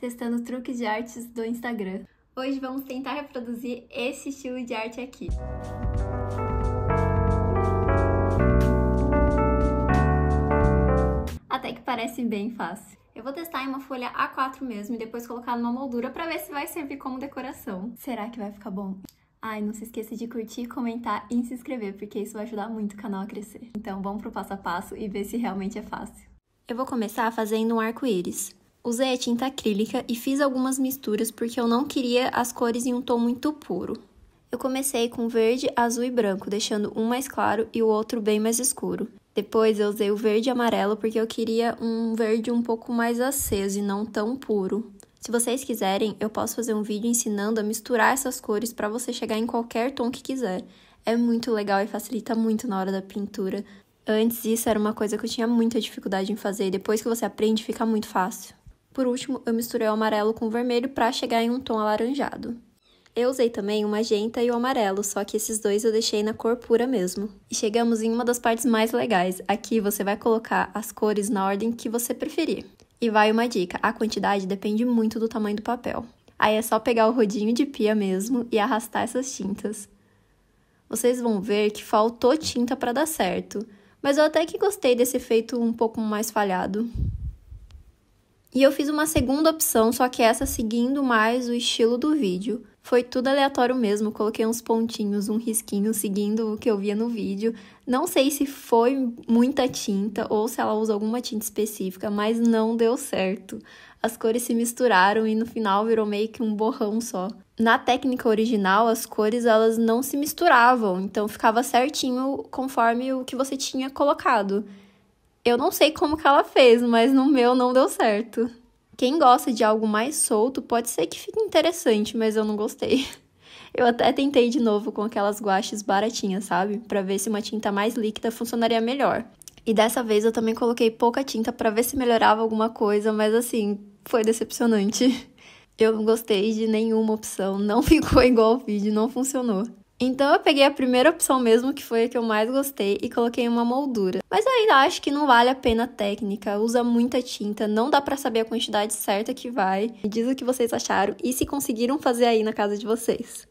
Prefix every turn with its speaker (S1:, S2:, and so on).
S1: testando truques de artes do Instagram. Hoje vamos tentar reproduzir esse estilo de arte aqui. Até que parece bem fácil. Eu vou testar em uma folha A4 mesmo e depois colocar numa moldura para ver se vai servir como decoração. Será que vai ficar bom? Ai, ah, não se esqueça de curtir, comentar e se inscrever, porque isso vai ajudar muito o canal a crescer. Então vamos pro passo a passo e ver se realmente é fácil. Eu vou começar fazendo um arco-íris. Usei a tinta acrílica e fiz algumas misturas porque eu não queria as cores em um tom muito puro. Eu comecei com verde, azul e branco, deixando um mais claro e o outro bem mais escuro. Depois eu usei o verde e amarelo porque eu queria um verde um pouco mais aceso e não tão puro. Se vocês quiserem, eu posso fazer um vídeo ensinando a misturar essas cores para você chegar em qualquer tom que quiser. É muito legal e facilita muito na hora da pintura. Antes isso era uma coisa que eu tinha muita dificuldade em fazer e depois que você aprende fica muito fácil. Por último, eu misturei o amarelo com o vermelho para chegar em um tom alaranjado. Eu usei também o magenta e o amarelo, só que esses dois eu deixei na cor pura mesmo. E chegamos em uma das partes mais legais. Aqui você vai colocar as cores na ordem que você preferir. E vai uma dica, a quantidade depende muito do tamanho do papel. Aí é só pegar o rodinho de pia mesmo e arrastar essas tintas. Vocês vão ver que faltou tinta para dar certo, mas eu até que gostei desse efeito um pouco mais falhado. E eu fiz uma segunda opção, só que essa seguindo mais o estilo do vídeo. Foi tudo aleatório mesmo, coloquei uns pontinhos, um risquinho seguindo o que eu via no vídeo. Não sei se foi muita tinta ou se ela usa alguma tinta específica, mas não deu certo. As cores se misturaram e no final virou meio que um borrão só. Na técnica original, as cores elas não se misturavam, então ficava certinho conforme o que você tinha colocado. Eu não sei como que ela fez, mas no meu não deu certo. Quem gosta de algo mais solto pode ser que fique interessante, mas eu não gostei. Eu até tentei de novo com aquelas guaches baratinhas, sabe? Para ver se uma tinta mais líquida funcionaria melhor. E dessa vez eu também coloquei pouca tinta para ver se melhorava alguma coisa, mas assim, foi decepcionante. Eu não gostei de nenhuma opção, não ficou igual ao vídeo, não funcionou. Então eu peguei a primeira opção mesmo, que foi a que eu mais gostei, e coloquei uma moldura. Mas eu ainda acho que não vale a pena a técnica, usa muita tinta, não dá para saber a quantidade certa que vai. Me diz o que vocês acharam e se conseguiram fazer aí na casa de vocês.